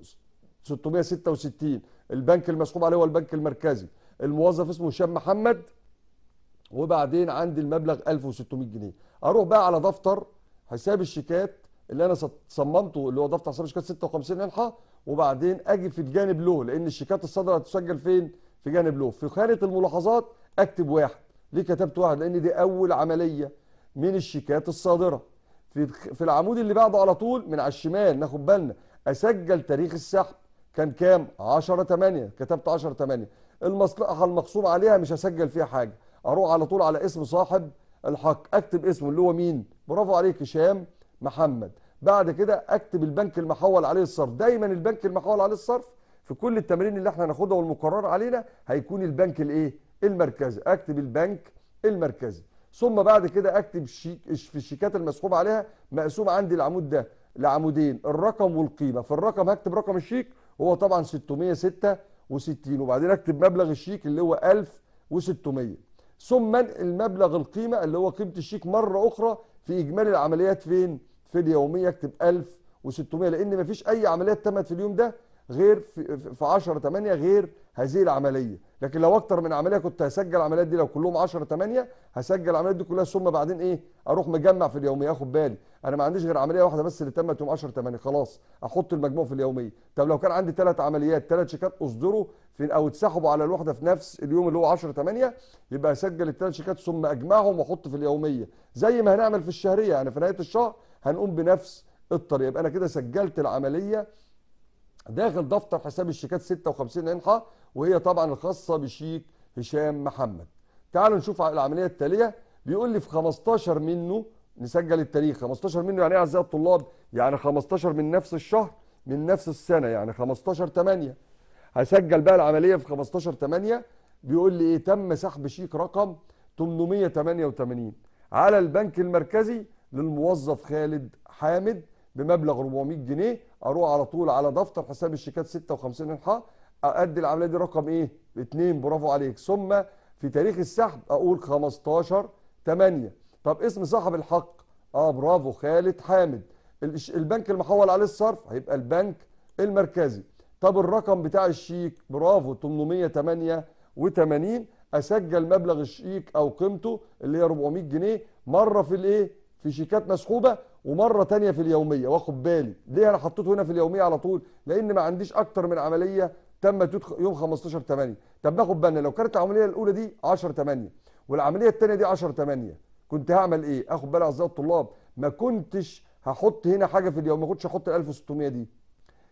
666 البنك المسحوب عليه هو البنك المركزي الموظف اسمه هشام محمد وبعدين عندي المبلغ 1600 جنيه اروح بقى على دفتر حساب الشيكات اللي انا صممته اللي هو دفتر حساب الشيكات 56 انحه وبعدين اجي في الجانب له لان الشيكات الصادره هتسجل فين في جانب له في خانه الملاحظات اكتب واحد ليه كتبت واحد لان دي اول عمليه من الشيكات الصادره في في العمود اللي بعده على طول من على الشمال ناخد بالنا اسجل تاريخ السحب كان كام 10 8 كتبت 10 8 المصلحه المقصوم عليها مش هسجل فيها حاجه اروح على طول على اسم صاحب الحق اكتب اسمه اللي هو مين برافو عليك هشام محمد بعد كده اكتب البنك المحول عليه الصرف دايما البنك المحول عليه الصرف في كل التمارين اللي احنا هناخدها والمقرر علينا هيكون البنك الايه المركزي اكتب البنك المركزي ثم بعد كده اكتب في الشيكات المسحوب عليها مقسوم عندي العمود ده لعمودين الرقم والقيمه في الرقم هكتب رقم الشيك هو طبعا 666 وبعدين اكتب مبلغ الشيك اللي هو 1600 ثم المبلغ القيمه اللي هو قيمه الشيك مره اخرى في اجمالي العمليات فين في اليوميه اكتب 1600 لان مفيش اي عمليات تمت في اليوم ده غير في 10 8 غير هذه العمليه لكن لو اكتر من عمليه كنت هسجل العمليات دي لو كلهم 10 8 هسجل العمليات دي كلها ثم بعدين ايه اروح مجمع في اليوميه اخد بالي انا ما عنديش غير عمليه واحده بس اللي تمت يوم 10 8 خلاص احط المجموع في اليوميه طب لو كان عندي ثلاث عمليات ثلاث شيكات اصدروا في او اتسحبوا على الوحده في نفس اليوم اللي هو 10 8 يبقى اسجل الثلاث شيكات ثم اجمعهم واحط في اليوميه زي ما هنعمل في الشهريه يعني في نهايه الشهر هنقوم بنفس الطريقه يبقى انا كده سجلت العمليه داخل دفتر حساب الشيكات 56 انحاء وهي طبعا الخاصه بشيك هشام محمد تعالوا نشوف العمليه التاليه بيقول لي في 15 منه نسجل التاريخ 15 منه يعني ايه اعزائي الطلاب يعني 15 من نفس الشهر من نفس السنه يعني 15 8 هسجل بقى العمليه في 15 8 بيقول لي ايه تم سحب شيك رقم 888 على البنك المركزي للموظف خالد حامد بمبلغ 400 جنيه اروح على طول على دفتر حساب الشيكات 56 انحاء ادي العمليه دي رقم ايه؟ 2 برافو عليك ثم في تاريخ السحب اقول 15 8 طب اسم صاحب الحق اه برافو خالد حامد البنك المحول عليه الصرف هيبقى البنك المركزي طب الرقم بتاع الشيك برافو 888 اسجل مبلغ الشيك او قيمته اللي هي 400 جنيه مره في الايه في شيكات مسحوبه ومره تانية في اليوميه واخد بالي ليه انا حطيته هنا في اليوميه على طول لان ما عنديش اكتر من عمليه تمت يوم 15 8 طب ناخد بالنا لو كانت العمليه الاولى دي 10 8 والعمليه الثانيه دي 10 8 كنت هعمل ايه اخد بالي اعزائي الطلاب ما كنتش هحط هنا حاجه في اليوم ما كنتش هحط ال 1600 دي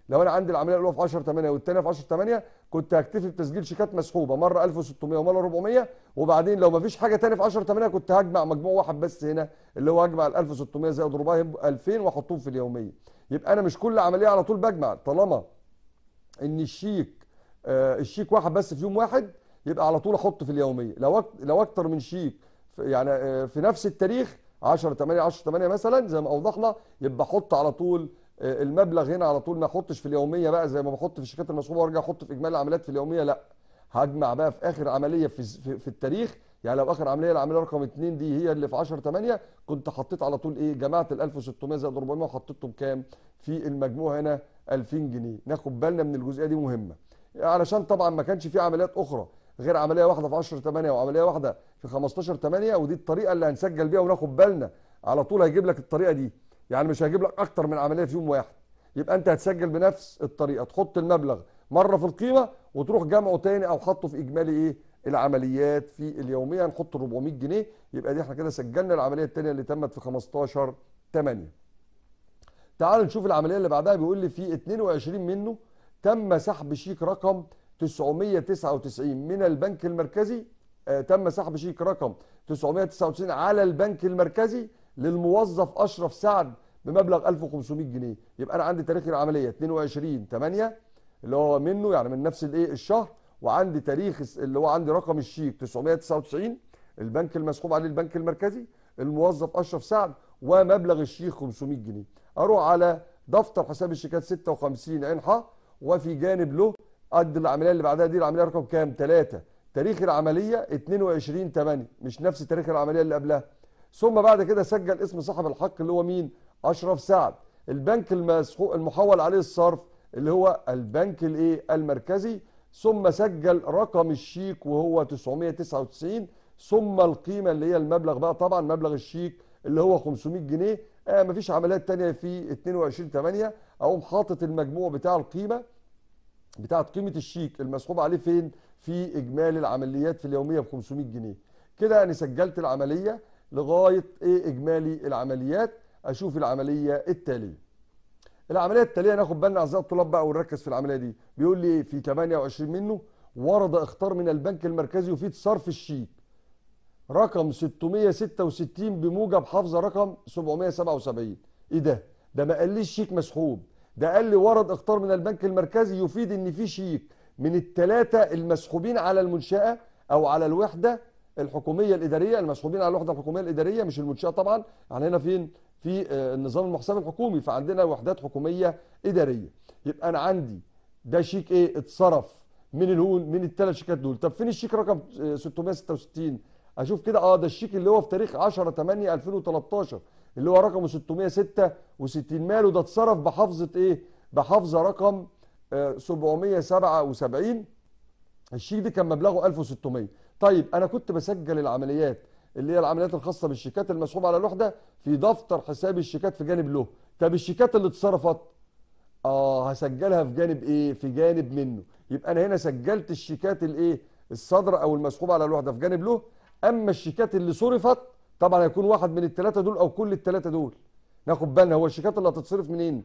لو انا عندي العمليه الاولى في 10 8 والثانيه في 10 8 كنت هكتفي بتسجيل شيكات مسحوبه مره 1600 ومره 400 وبعدين لو ما فيش حاجه ثانيه في 10 8 كنت هجمع مجموع واحد بس هنا اللي هو اجمع ال 1600 زائد اضربها 2000 واحطهم في اليوميه يبقى انا مش كل عمليه على طول بجمع طالما ان الشيك آه الشيك واحد بس في يوم واحد يبقى على طول احط في اليوميه لو لو اكتر من شيك يعني آه في نفس التاريخ 10 8 10 8 مثلا زي ما اوضحنا يبقى احط على طول المبلغ هنا على طول ما احطش في اليوميه بقى زي ما بحط في الشركات المصروفه وارجع احط في اجمالي العمليات في اليوميه لا هجمع بقى في اخر عمليه في في التاريخ يعني لو اخر عمليه العمليه رقم 2 دي هي اللي في 10 8 كنت حطيت على طول ايه جمعت ال 1600 زائد 400 وحطيتهم كام في المجموع هنا 2000 جنيه ناخد بالنا من الجزئيه دي مهمه علشان طبعا ما كانش في عمليات اخرى غير عمليه واحده في 10 8 وعمليه واحده في 15 8 ودي الطريقه اللي هنسجل بيها وناخد بالنا على طول هيجيب لك الطريقه دي يعني مش هجيب لك اكتر من عمليه في يوم واحد يبقى انت هتسجل بنفس الطريقه تحط المبلغ مره في القيمه وتروح جمعه تاني او حطه في اجمالي ايه العمليات في اليوميه نحط 400 جنيه يبقى دي احنا كده سجلنا العمليه الثانيه اللي تمت في 15 8 تعال نشوف العمليه اللي بعدها بيقول لي في 22 منه تم سحب شيك رقم 999 من البنك المركزي آه تم سحب شيك رقم 999 على البنك المركزي للموظف اشرف سعد بمبلغ 1500 جنيه يبقى انا عندي تاريخ العمليه 22 8 اللي هو منه يعني من نفس الايه الشهر وعندي تاريخ اللي هو عندي رقم الشيك 999 البنك المسحوب عليه البنك المركزي الموظف اشرف سعد ومبلغ الشيك 500 جنيه اروح على دفتر حساب الشيكات 56 عين ح وفي جانب له قد العمليه اللي بعدها دي العمليه رقم كام 3 تاريخ العمليه 22 8 مش نفس تاريخ العمليه اللي قبلها ثم بعد كده سجل اسم صاحب الحق اللي هو مين اشرف سعد البنك المحول عليه الصرف اللي هو البنك الايه المركزي ثم سجل رقم الشيك وهو 999 ثم القيمه اللي هي المبلغ بقى طبعا مبلغ الشيك اللي هو 500 جنيه آه مفيش عمليات تانية في 22 8 اقوم حاطط المجموع بتاع القيمه بتاعت قيمه الشيك المسحوب عليه فين في اجمالي العمليات في اليوميه ب 500 جنيه كده انا يعني سجلت العمليه لغايه ايه اجمالي العمليات اشوف العمليه التاليه العمليه التاليه ناخد بالنا اعزائي الطلاب بقى ونركز في العمليه دي بيقول لي في 28 منه ورد اختار من البنك المركزي يفيد صرف الشيك رقم 666 بموجب حافظه رقم 777 ايه ده ده ما قاليش شيك مسحوب ده قال لي ورد اختار من البنك المركزي يفيد ان في شيك من الثلاثه المسحوبين على المنشاه او على الوحده الحكوميه الاداريه المسحوبين على الوحده الحكوميه الاداريه مش المنشاه طبعا يعني هنا فين في النظام آه، المحسن الحكومي فعندنا وحدات حكوميه اداريه يبقى انا عندي ده شيك ايه اتصرف من الهون من الثلاث شيكات دول طب فين الشيك رقم 666 آه، اشوف كده اه ده الشيك اللي هو في تاريخ 10 8 2013 اللي هو رقمه 666 ماله ده اتصرف بحافظه ايه بحافظه رقم 777 آه، الشيك ده كان مبلغه 1600 طيب انا كنت بسجل العمليات اللي هي العمليات الخاصه بالشيكات المسحوبه على الوحده في دفتر حساب الشيكات في جانب له طب الشيكات اللي اتصرفت اه هسجلها في جانب ايه في جانب منه يبقى انا هنا سجلت الشيكات الايه الصدر او المسحوب على الوحده في جانب له اما الشيكات اللي صرفت طبعا هيكون واحد من الثلاثه دول او كل الثلاثه دول ناخد بالنا هو الشيكات اللي هتتصرف منين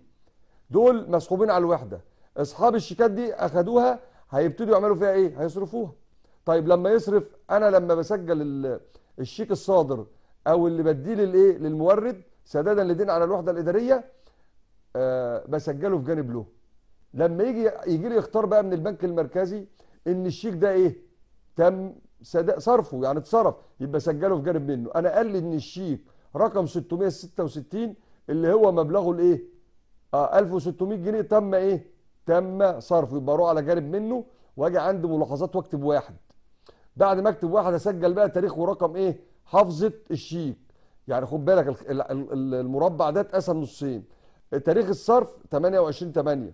دول مسحوبين على الوحده اصحاب الشيكات دي اخدوها هيبتدوا يعملوا فيها ايه هيصرفوها طيب لما يصرف انا لما بسجل الشيك الصادر او اللي بديه للايه للمورد سدادا لدين على الوحده الاداريه أه بسجله في جانب له لما يجي يجي لي اختار بقى من البنك المركزي ان الشيك ده ايه تم صرفه يعني اتصرف يبقى سجله في جانب منه انا قال لي ان الشيك رقم 666 اللي هو مبلغه الايه اه 1600 جنيه تم ايه تم صرفه يبقى اروح على جانب منه واجي عندي ملاحظات واكتب واحد بعد ما اكتب واحد اسجل بقى تاريخ ورقم ايه حافظه الشيك يعني خد بالك المربع ده اتقسم نصين تاريخ الصرف 28 8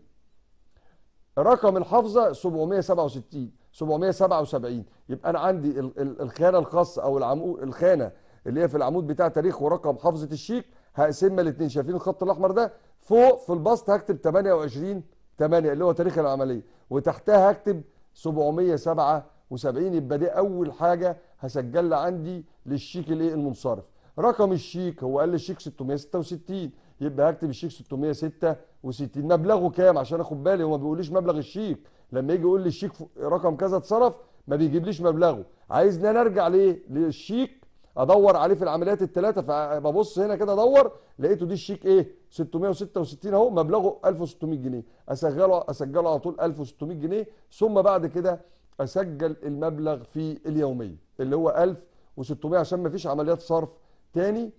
رقم الحافظه 767 777 يبقى انا عندي الخانه الخاصه او العمود الخانه اللي هي في العمود بتاع تاريخ ورقم حافظه الشيك هقسمها الاثنين شايفين الخط الاحمر ده فوق في البسط هكتب 28 8 اللي هو تاريخ العمليه وتحتها هكتب 707 و70 يبقى دي اول حاجه هسجلها عندي للشيك الايه المنصرف رقم الشيك هو قال لي الشيك 666 يبقى هكتب الشيك 666 مبلغه كام عشان اخد بالي هو ما بيقوليش مبلغ الشيك لما يجي يقول لي الشيك رقم كذا اتصرف ما بيجيبليش مبلغه عايزني انا ارجع ليه للشيك ادور عليه في العمليات الثلاثه فببص هنا كده ادور لقيته دي الشيك ايه 666 اهو مبلغه 1600 جنيه اسجله اسجله على طول 1600 جنيه ثم بعد كده اسجل المبلغ في اليوميه اللي هو 1600 عشان ما فيش عمليات صرف تاني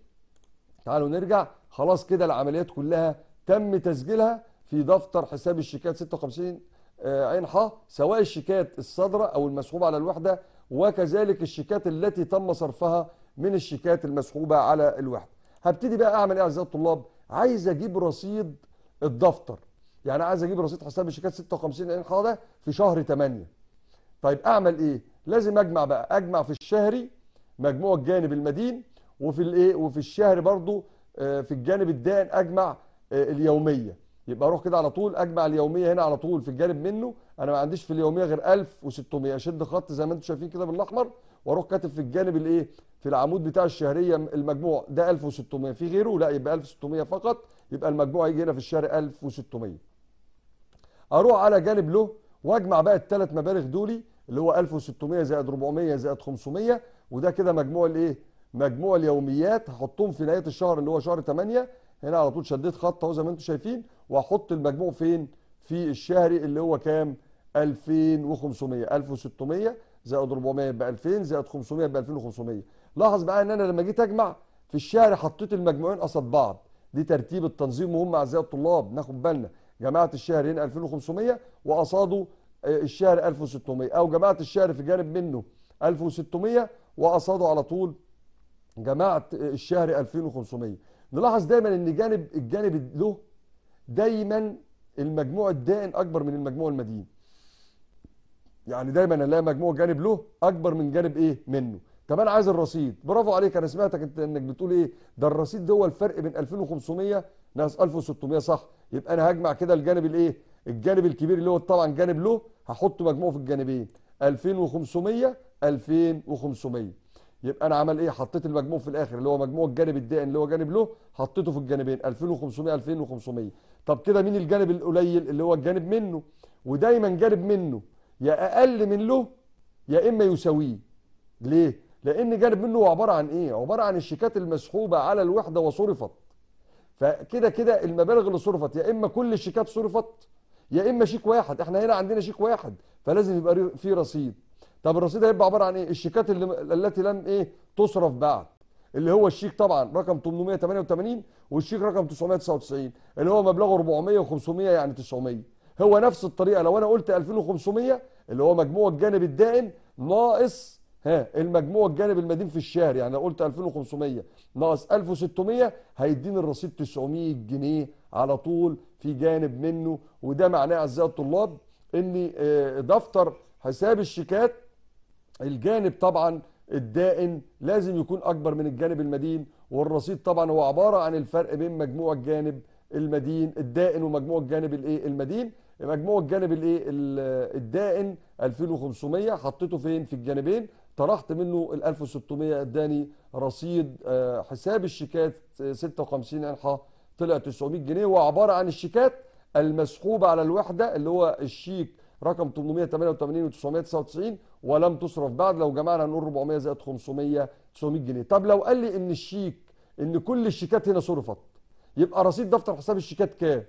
تعالوا نرجع خلاص كده العمليات كلها تم تسجيلها في دفتر حساب الشيكات 56 آه، عين ح سواء الشيكات الصادره او المسحوبه على الوحده وكذلك الشيكات التي تم صرفها من الشيكات المسحوبه على الوحده هبتدي بقى اعمل ايه اعزائي الطلاب عايز اجيب رصيد الدفتر يعني عايز اجيب رصيد حساب الشيكات 56 عين ح ده في شهر 8 طيب اعمل ايه لازم اجمع بقى اجمع في الشهري مجموع الجانب المدين وفي الايه وفي الشهر برضو آه، في الجانب الدائن اجمع آه، اليوميه يبقى اروح كده على طول اجمع اليوميه هنا على طول في الجانب منه انا ما عنديش في اليوميه غير 1600 اشد خط زي ما انتم شايفين كده بالاحمر واروح كاتب في الجانب الايه في العمود بتاع الشهريه المجموع ده 1600 في غيره لا يبقى 1600 فقط يبقى المجموع هيجي هنا في الشهر 1600 اروح على جانب له واجمع بقى الثلاث مبالغ دولي اللي هو 1600 زائد 400 زائد 500 وده كده مجموع الايه مجموع اليوميات هحطهم في نهايه الشهر اللي هو شهر 8 هنا على طول شديت خط اهو زي ما انتم شايفين واحط المجموع فين في الشهري اللي هو كام 2500 1600 زائد 400 يبقى 2000 زائد 500 يبقى 2500 لاحظ معايا ان انا لما جيت اجمع في الشهر حطيت المجموعين قصاد بعض دي ترتيب التنظيم مهم اعزائي الطلاب ناخد بالنا جماعه الشهرين 2500 واصادوا الشهر 1600 آه، او جماعه الشهر في جانب منه 1600 واصادوا على طول جماعه آه، الشهر 2500 نلاحظ دايما ان جانب الجانب له دايما المجموع الدائن اكبر من المجموع المدين يعني دايما الاقي مجموع جانب له اكبر من جانب ايه منه طب انا عايز الرصيد برافو عليك انا سمعتك انت انك بتقول ايه ده الرصيد ده هو الفرق بين 2500 ناقص 1600 صح يبقى انا هجمع كده الجانب الايه الجانب الكبير اللي هو طبعا جانب له هحط مجموعه في الجانبين 2500 2500 يبقى انا عمل ايه حطيت المجموع في الاخر اللي هو مجموع الجانب الدائن اللي هو جانب له حطيته في الجانبين 2500 2500 طب كده مين الجانب القليل اللي هو الجانب منه ودايما جانب منه يا اقل من له يا اما يساويه ليه لان جانب منه هو عباره عن ايه عباره عن الشيكات المسحوبه على الوحده وصرفت فكده كده المبالغ اللي صرفت يا اما كل الشيكات صرفت يا اما شيك واحد احنا هنا عندنا شيك واحد فلازم يبقى في رصيد طب الرصيد هيبقى عباره عن ايه الشيكات اللي التي لم ايه تصرف بعد اللي هو الشيك طبعا رقم 888 والشيك رقم 999 اللي هو مبلغه 400 و500 يعني 900 هو نفس الطريقه لو انا قلت 2500 اللي هو مجموع الجانب الدائم ناقص ها المجموع الجانب المدين في الشهر يعني قلت 2500 ناقص 1600 هيديني الرصيد 900 جنيه على طول في جانب منه وده معناه اعزائي الطلاب ان آه، دفتر حساب الشيكات الجانب طبعا الدائن لازم يكون اكبر من الجانب المدين والرصيد طبعا هو عباره عن الفرق بين مجموع الجانب المدين الدائن ومجموع الجانب الايه المدين مجموع الجانب الايه الدائن 2500 حطيته فين في الجانبين طرحت منه ال 1600 اداني رصيد آه، حساب الشيكات 56 آه، انحاء طلع 900 جنيه وعباره عن الشيكات المسحوبه على الوحده اللي هو الشيك رقم 888 و999 ولم تصرف بعد لو جمعنا نقول 400 زائد 500 900 جنيه طب لو قال لي ان الشيك ان كل الشيكات هنا صرفت يبقى رصيد دفتر حساب الشيكات كام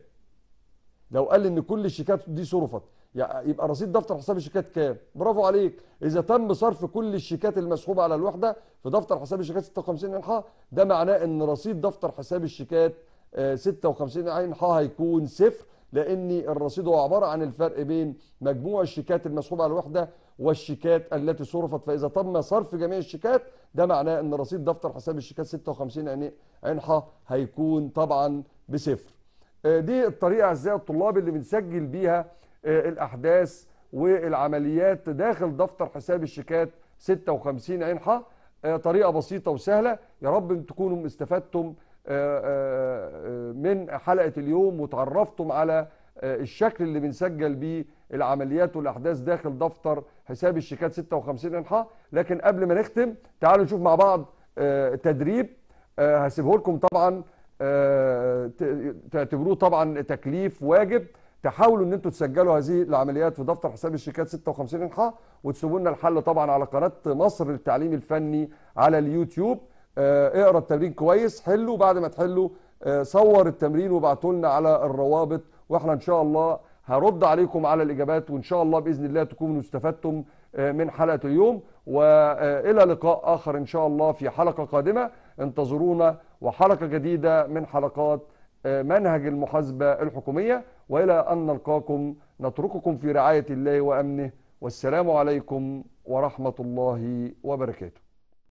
لو قال لي ان كل الشيكات دي صرفت يبقى رصيد دفتر حساب الشيكات كام برافو عليك اذا تم صرف كل الشيكات المسحوبه على الوحده في دفتر حساب الشيكات 56 انحاء ده معناه ان رصيد دفتر حساب الشيكات 56 آه، انحاء هيكون صفر لان الرصيد هو عباره عن الفرق بين مجموع الشيكات المسحوبه على الوحده والشيكات التي صرفت فاذا تم صرف جميع الشيكات ده معناه ان رصيد دفتر حساب الشيكات 56 انحاء هيكون طبعا بصفر آه، دي الطريقه اعزائي الطلاب اللي بنسجل بيها الأحداث والعمليات داخل دفتر حساب الشيكات 56 عين حا طريقة بسيطة وسهلة يا رب تكونوا استفدتم آه، آه، من حلقة اليوم وتعرفتم على آه، الشكل اللي بنسجل بيه العمليات والأحداث داخل دفتر حساب الشيكات 56 عين حق لكن قبل ما نختم تعالوا نشوف مع بعض تدريب هسيبه لكم طبعا تعتبروه طبعا تكليف واجب تحاولوا ان انتم تسجلوا هذه العمليات في دفتر حساب الشيكات 56 انحاء وتسيبوا لنا الحل طبعا على قناه مصر للتعليم الفني على اليوتيوب آه، اقرا التمرين كويس حله بعد ما تحله آه، صور التمرين وابعتوا لنا على الروابط واحنا ان شاء الله هرد عليكم على الاجابات وان شاء الله باذن الله تكونوا استفدتم آه، من حلقه اليوم والى لقاء اخر ان شاء الله في حلقه قادمه انتظرونا وحلقه جديده من حلقات منهج المحاسبة الحكومية وإلى أن نلقاكم نترككم في رعاية الله وأمنه والسلام عليكم ورحمة الله وبركاته